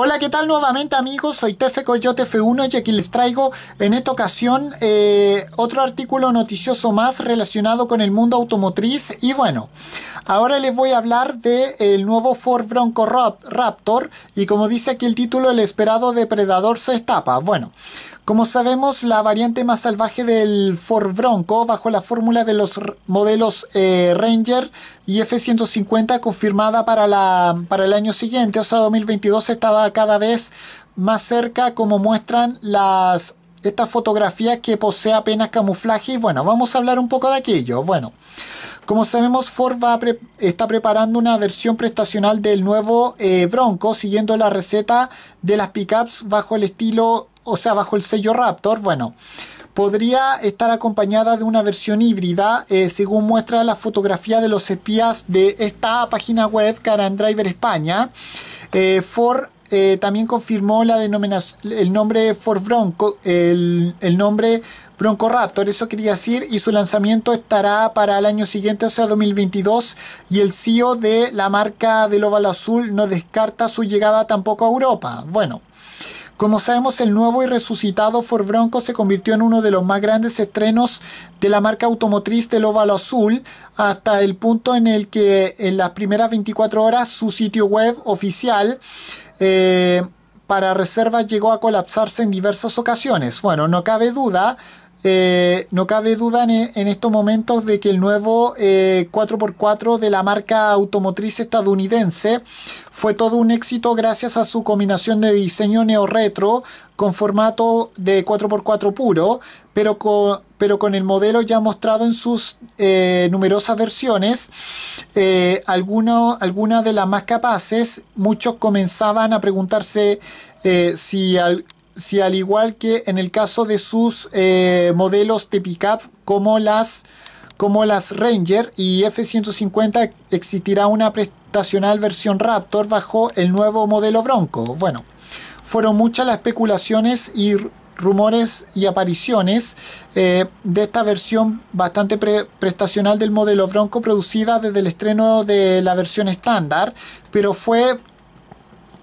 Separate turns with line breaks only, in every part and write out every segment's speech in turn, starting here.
Hola, ¿qué tal nuevamente amigos? Soy Tefe Coyote F1 y aquí les traigo en esta ocasión eh, otro artículo noticioso más relacionado con el mundo automotriz. Y bueno, ahora les voy a hablar del el nuevo Ford Bronco Raptor y como dice aquí el título, el esperado depredador se estapa. Bueno, como sabemos, la variante más salvaje del Ford Bronco, bajo la fórmula de los modelos eh, Ranger y F-150 confirmada para, la, para el año siguiente, o sea, 2022 estaba cada vez más cerca, como muestran las estas fotografías que posee apenas camuflaje. Y bueno, vamos a hablar un poco de aquello. Bueno, como sabemos, Ford está preparando una versión prestacional del nuevo eh, Bronco, siguiendo la receta de las pickups bajo el estilo o sea, bajo el sello Raptor, bueno, podría estar acompañada de una versión híbrida, eh, según muestra la fotografía de los espías de esta página web, Caran Driver España. Eh, Ford eh, también confirmó la denominación, el nombre Ford Bronco, el, nombre Bronco Raptor, eso quería decir, y su lanzamiento estará para el año siguiente, o sea 2022, y el CEO de la marca del oval azul no descarta su llegada tampoco a Europa. Bueno, como sabemos, el nuevo y resucitado Ford Bronco se convirtió en uno de los más grandes estrenos de la marca automotriz del óvalo azul, hasta el punto en el que en las primeras 24 horas su sitio web oficial eh, para reservas llegó a colapsarse en diversas ocasiones. Bueno, no cabe duda eh, no cabe duda en, estos momentos de que el nuevo 4x4 eh, de la marca automotriz estadounidense fue todo un éxito gracias a su combinación de diseño neo-retro con formato de 4x4 puro, pero con, el modelo ya mostrado en sus eh, numerosas versiones, algunas de las más capaces, muchos comenzaban a preguntarse si al, si al igual que en el caso de sus eh, modelos de pickup como las, como las Ranger y F-150 existirá una prestacional versión Raptor bajo el nuevo modelo Bronco. Bueno, fueron muchas las especulaciones y rumores y apariciones eh, de esta versión bastante prestacional del modelo Bronco producida desde el estreno de la versión estándar, pero fue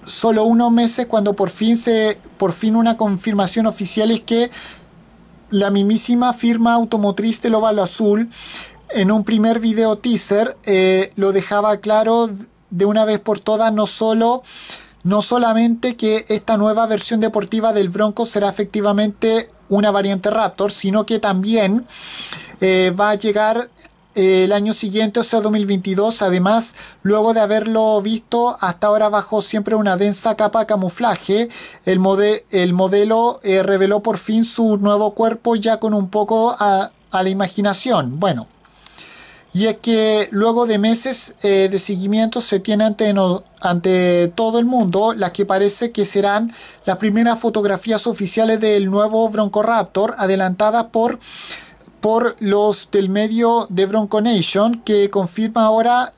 solo unos meses cuando por fin, se, por fin una confirmación oficial es que la mismísima firma automotriz de Ovalo azul en un primer video teaser eh, lo dejaba claro de una vez por todas no solo no solamente que esta nueva versión deportiva del Bronco será efectivamente una variante Raptor, sino que también eh, va a llegar el año siguiente, o sea, 2022, además, luego de haberlo visto hasta ahora bajo siempre una densa capa de camuflaje, el, modelo eh, reveló por fin su nuevo cuerpo ya con un poco a, la imaginación. Bueno, y es que luego de meses eh, de seguimiento se tiene ante, ante todo el mundo las que parece que serán las primeras fotografías oficiales del nuevo Bronco Raptor adelantadas por por los del medio de Nation, que confirma ahora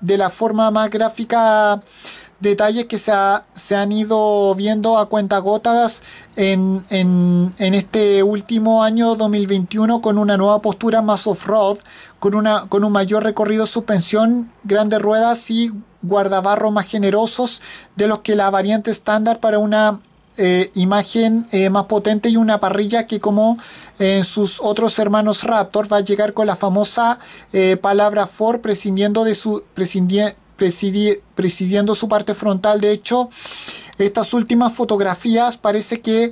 de la forma más gráfica detalles que se, se han ido viendo a cuentagotas en, en, este último año 2021 con una nueva postura más off-road, con, una, con un mayor recorrido suspensión, grandes ruedas y guardabarros más generosos de los que la variante estándar para una eh, imagen eh, más potente y una parrilla que como en eh, sus otros hermanos Raptor va a llegar con la famosa palabra for prescindiendo de su presidiendo su parte frontal de hecho estas últimas fotografías parece que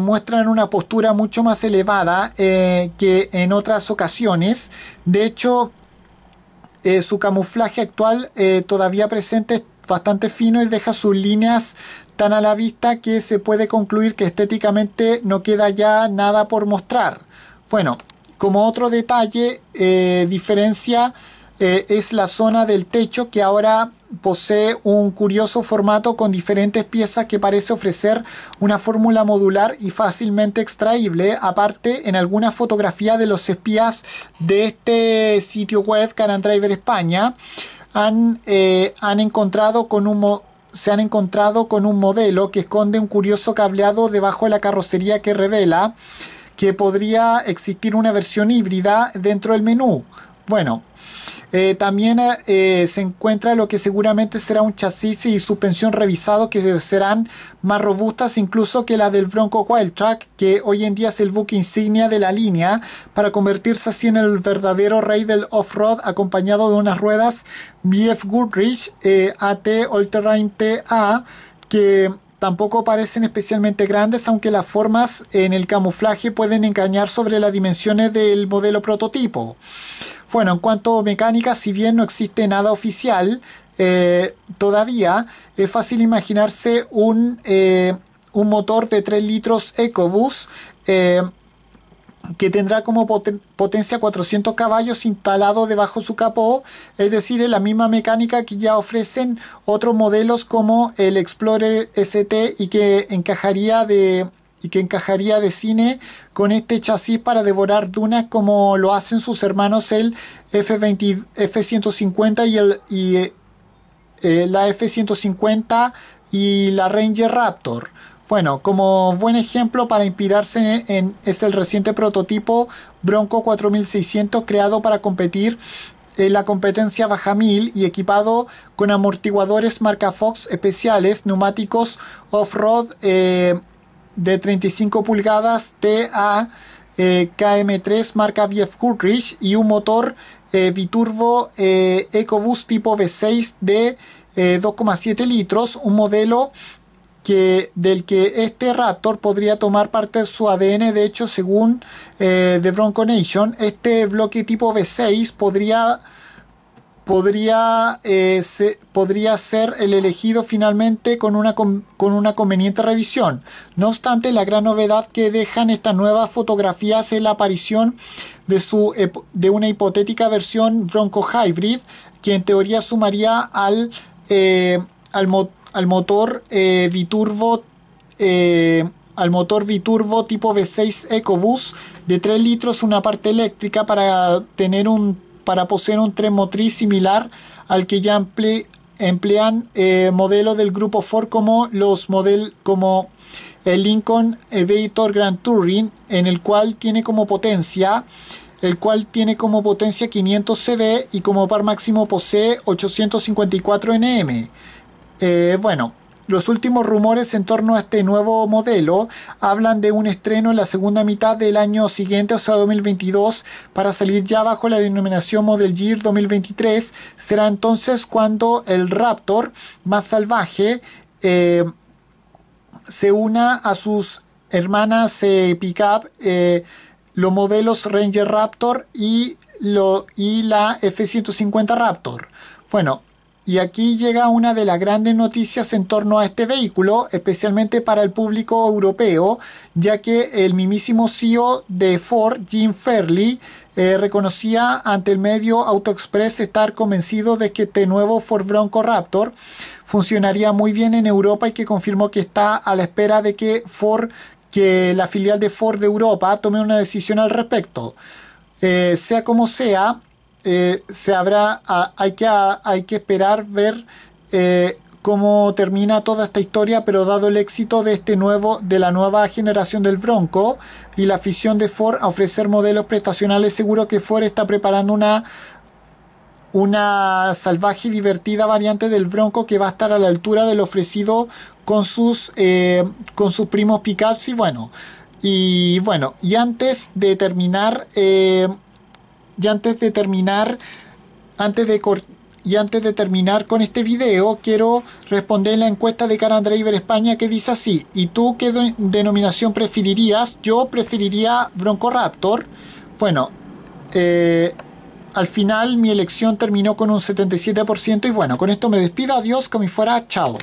muestran una postura mucho más elevada que en otras ocasiones. De hecho, su camuflaje actual todavía presente es bastante fino y deja sus líneas tan a la vista que se puede concluir que estéticamente no queda ya nada por mostrar. Bueno, como otro detalle, eh, diferencia eh, es la zona del techo que ahora posee un curioso formato con diferentes piezas que parece ofrecer una fórmula modular y fácilmente extraíble. Aparte, en alguna fotografía de los espías de este sitio web, driver España, han, eh, han encontrado con un se han encontrado con un modelo que esconde un curioso cableado debajo de la carrocería que revela que podría existir una versión híbrida dentro del menú. Bueno, eh, también eh, se encuentra lo que seguramente será un chasis y suspensión revisado que serán más robustas incluso que la del Bronco Wildtrak, que hoy en día es el buque insignia de la línea, para convertirse así en el verdadero rey del off-road acompañado de unas ruedas BF Goodrich eh, AT All-Terrain TA que tampoco parecen especialmente grandes, aunque las formas en el camuflaje pueden engañar sobre las dimensiones del modelo prototipo. Bueno, en cuanto a mecánica, si bien no existe nada oficial eh, todavía, es fácil imaginarse un, eh, un motor de 3 litros EcoBoost eh, que tendrá como potencia 400 caballos instalado debajo su capó, es decir, es la misma mecánica que ya ofrecen otros modelos como el Explorer ST y que encajaría de y que encajaría de cine con este chasis para devorar dunas como lo hacen sus hermanos el F-20, F-150 y, el, eh, eh, la F-150 y la Ranger Raptor. Bueno, como buen ejemplo para inspirarse en, es este, el reciente prototipo Bronco 4600 creado para competir en la competencia baja 1000 y equipado con amortiguadores marca Fox especiales, neumáticos off-road eh, de 35 pulgadas TA eh, KM3 marca BF Goodrich y un motor eh, biturbo EcoBus eh, EcoBoost tipo V6 de 2,7 litros, un modelo que, del que este Raptor podría tomar parte de su ADN. De hecho, según The Bronco Nation, este bloque tipo V6 podría podría, eh, podría ser el elegido finalmente con una, con una conveniente revisión. No obstante, la gran novedad que dejan estas nuevas fotografías es la aparición de, su, de una hipotética versión Bronco Hybrid, que en teoría sumaría al, eh, al, motor eh, biturbo. Eh, al motor biturbo tipo V6 Ecobus de 3 litros una parte eléctrica para tener un para poseer un tren motriz similar al que ya emplean eh, modelos del grupo Ford como los modelos como el Lincoln Evator Grand Touring, en el cual tiene como potencia el cual tiene como potencia 500 CV y como par máximo posee 854 NM. Eh, bueno, los últimos rumores en torno a este nuevo modelo hablan de un estreno en la segunda mitad del año siguiente, o sea 2022, para salir ya bajo la denominación Model Year 2023. Será entonces cuando el Raptor más salvaje eh, se una a sus hermanas eh, Pickup, eh, los modelos Ranger Raptor y, lo, y la F-150 Raptor. Bueno, y aquí llega una de las grandes noticias en torno a este vehículo, especialmente para el público europeo, ya que el mismísimo CEO de Ford, Jim Fairley, eh, reconocía ante el medio Auto Express estar convencido de que este nuevo Ford Bronco Raptor funcionaría muy bien en Europa y que confirmó que está a la espera de que Ford, que la filial de Ford de Europa, tome una decisión al respecto. Eh, sea como sea, eh, se habrá, hay, que, hay que esperar ver eh, cómo termina toda esta historia, pero dado el éxito de este nuevo, de la nueva generación del Bronco y la afición de Ford a ofrecer modelos prestacionales, seguro que Ford está preparando una una salvaje y divertida variante del Bronco que va a estar a la altura del ofrecido con sus eh, con sus primos pickups y bueno y bueno y antes de terminar y antes de terminar, antes de y antes de terminar con este video, quiero responder la encuesta de and Driver España que dice así: ¿Y tú qué denominación preferirías? Yo preferiría Bronco Raptor. Bueno, eh, al final mi elección terminó con un 77% y bueno, con esto me despido, adiós, como si fuera, chao.